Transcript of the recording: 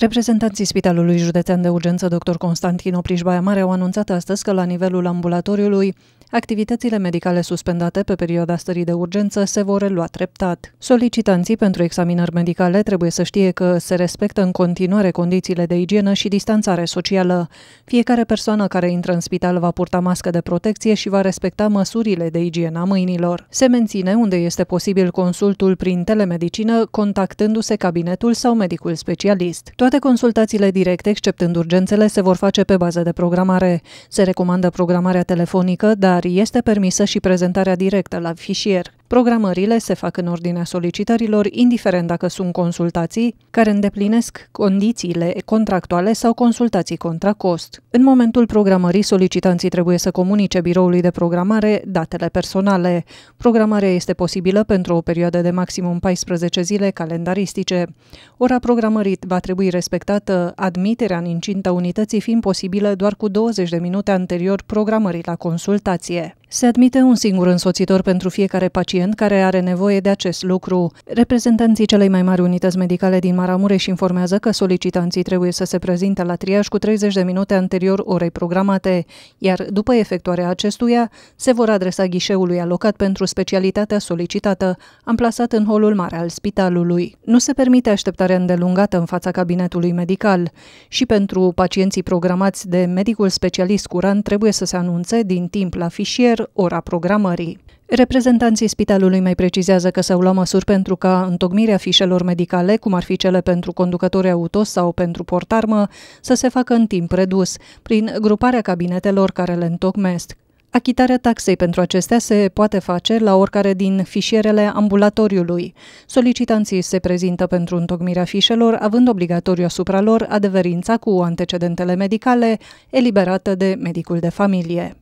Reprezentanții Spitalului Județean de Urgență, dr. Constantin Oprișbaia Mare, au anunțat astăzi că la nivelul ambulatoriului Activitățile medicale suspendate pe perioada stării de urgență se vor relua treptat. Solicitanții pentru examinări medicale trebuie să știe că se respectă în continuare condițiile de igienă și distanțare socială. Fiecare persoană care intră în spital va purta mască de protecție și va respecta măsurile de igienă a mâinilor. Se menține unde este posibil consultul prin telemedicină, contactându-se cabinetul sau medicul specialist. Toate consultațiile directe, exceptând urgențele, se vor face pe bază de programare. Se recomandă programarea telefonică, dar este permisă și prezentarea directă la fișier. Programările se fac în ordinea solicitărilor, indiferent dacă sunt consultații care îndeplinesc condițiile contractuale sau consultații contra cost. În momentul programării, solicitanții trebuie să comunice biroului de programare datele personale. Programarea este posibilă pentru o perioadă de maximum 14 zile calendaristice. Ora programării va trebui respectată, admiterea în incinta unității fiind posibilă doar cu 20 de minute anterior programării la consultație. Se admite un singur însoțitor pentru fiecare pacient care are nevoie de acest lucru. Reprezentanții celei mai mari unități medicale din Maramureș informează că solicitanții trebuie să se prezinte la triaj cu 30 de minute anterior orei programate, iar după efectuarea acestuia se vor adresa ghișeului alocat pentru specialitatea solicitată, amplasat în holul mare al spitalului. Nu se permite așteptarea îndelungată în fața cabinetului medical și pentru pacienții programați de medicul specialist curant trebuie să se anunțe din timp la fișier ora programării. Reprezentanții spitalului mai precizează că s-au luat măsuri pentru ca întocmirea fișelor medicale, cum ar fi cele pentru conducători auto sau pentru portarmă, să se facă în timp redus, prin gruparea cabinetelor care le întocmesc. Achitarea taxei pentru acestea se poate face la oricare din fișierele ambulatoriului. Solicitanții se prezintă pentru întocmirea fișelor, având obligatoriu asupra lor adeverința cu antecedentele medicale eliberată de medicul de familie.